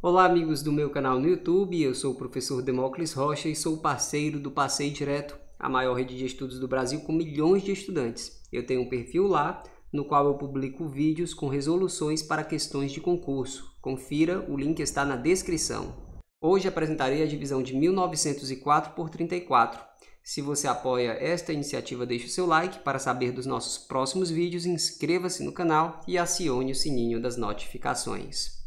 Olá, amigos do meu canal no YouTube. Eu sou o professor Demócles Rocha e sou parceiro do Passeio Direto, a maior rede de estudos do Brasil com milhões de estudantes. Eu tenho um perfil lá no qual eu publico vídeos com resoluções para questões de concurso. Confira, o link está na descrição. Hoje apresentarei a divisão de 1904 por 34. Se você apoia esta iniciativa, deixe o seu like para saber dos nossos próximos vídeos, inscreva-se no canal e acione o sininho das notificações.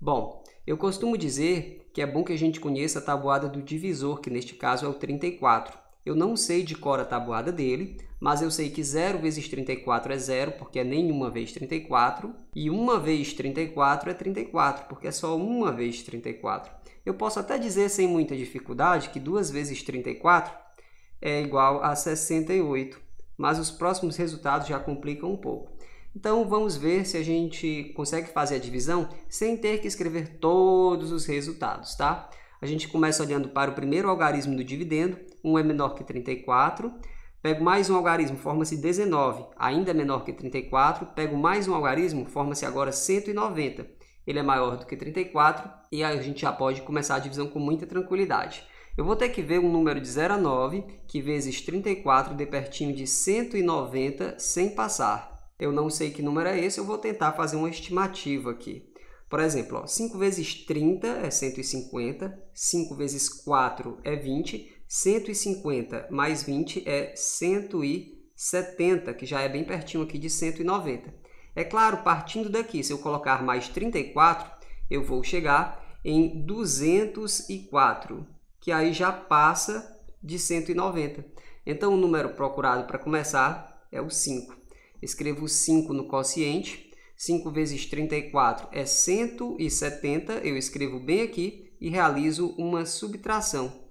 Bom, eu costumo dizer que é bom que a gente conheça a tabuada do divisor, que neste caso é o 34. Eu não sei de cor a tabuada dele, mas eu sei que 0 vezes 34 é 0, porque é nenhuma vez 34, e 1 vez 34 é 34, porque é só uma vez 34. Eu posso até dizer sem muita dificuldade que 2 vezes 34 é igual a 68, mas os próximos resultados já complicam um pouco. Então vamos ver se a gente consegue fazer a divisão sem ter que escrever todos os resultados, tá? A gente começa olhando para o primeiro algarismo do dividendo, 1 é menor que 34, pego mais um algarismo, forma-se 19, ainda é menor que 34, pego mais um algarismo, forma-se agora 190. Ele é maior do que 34 e a gente já pode começar a divisão com muita tranquilidade. Eu vou ter que ver um número de 0 a 9, que vezes 34 dê pertinho de 190 sem passar eu não sei que número é esse, eu vou tentar fazer uma estimativa aqui. Por exemplo, ó, 5 vezes 30 é 150, 5 vezes 4 é 20, 150 mais 20 é 170, que já é bem pertinho aqui de 190. É claro, partindo daqui, se eu colocar mais 34, eu vou chegar em 204, que aí já passa de 190. Então, o número procurado para começar é o 5 escrevo 5 no quociente, 5 vezes 34 é 170, eu escrevo bem aqui e realizo uma subtração.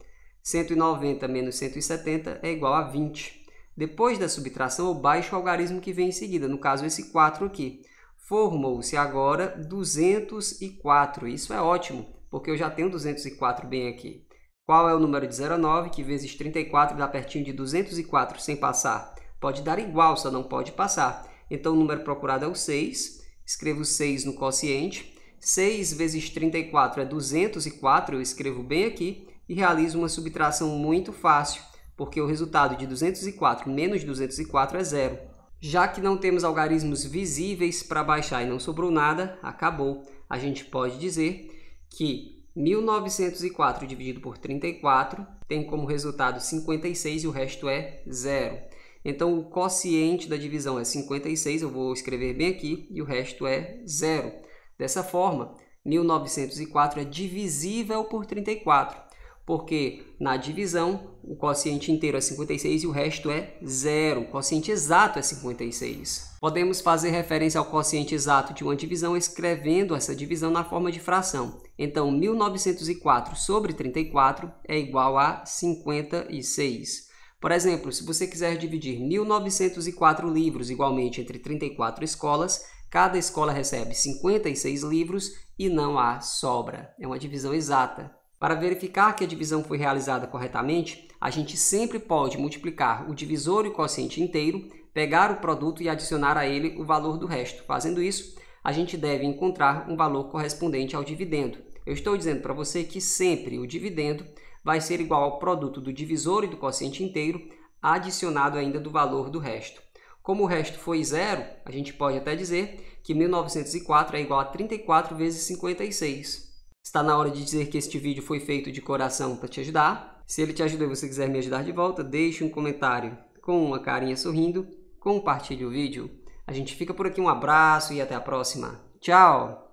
190 menos 170 é igual a 20. Depois da subtração, eu baixo o algarismo que vem em seguida, no caso esse 4 aqui. Formou-se agora 204, isso é ótimo, porque eu já tenho 204 bem aqui. Qual é o número de 0,9 que vezes 34 dá pertinho de 204 sem passar? pode dar igual, só não pode passar. Então, o número procurado é o 6. Escrevo 6 no quociente. 6 vezes 34 é 204, eu escrevo bem aqui, e realizo uma subtração muito fácil, porque o resultado de 204 menos 204 é zero. Já que não temos algarismos visíveis para baixar e não sobrou nada, acabou. A gente pode dizer que 1904 dividido por 34 tem como resultado 56 e o resto é zero. Então, o quociente da divisão é 56, eu vou escrever bem aqui, e o resto é zero. Dessa forma, 1904 é divisível por 34, porque na divisão o quociente inteiro é 56 e o resto é zero. O quociente exato é 56. Podemos fazer referência ao quociente exato de uma divisão escrevendo essa divisão na forma de fração. Então, 1904 sobre 34 é igual a 56. Por exemplo, se você quiser dividir 1904 livros igualmente entre 34 escolas, cada escola recebe 56 livros e não há sobra. É uma divisão exata. Para verificar que a divisão foi realizada corretamente, a gente sempre pode multiplicar o divisor e o quociente inteiro, pegar o produto e adicionar a ele o valor do resto. Fazendo isso, a gente deve encontrar um valor correspondente ao dividendo. Eu estou dizendo para você que sempre o dividendo vai ser igual ao produto do divisor e do quociente inteiro, adicionado ainda do valor do resto. Como o resto foi zero, a gente pode até dizer que 1904 é igual a 34 vezes 56. Está na hora de dizer que este vídeo foi feito de coração para te ajudar. Se ele te ajudou e você quiser me ajudar de volta, deixe um comentário com uma carinha sorrindo, compartilhe o vídeo. A gente fica por aqui, um abraço e até a próxima. Tchau!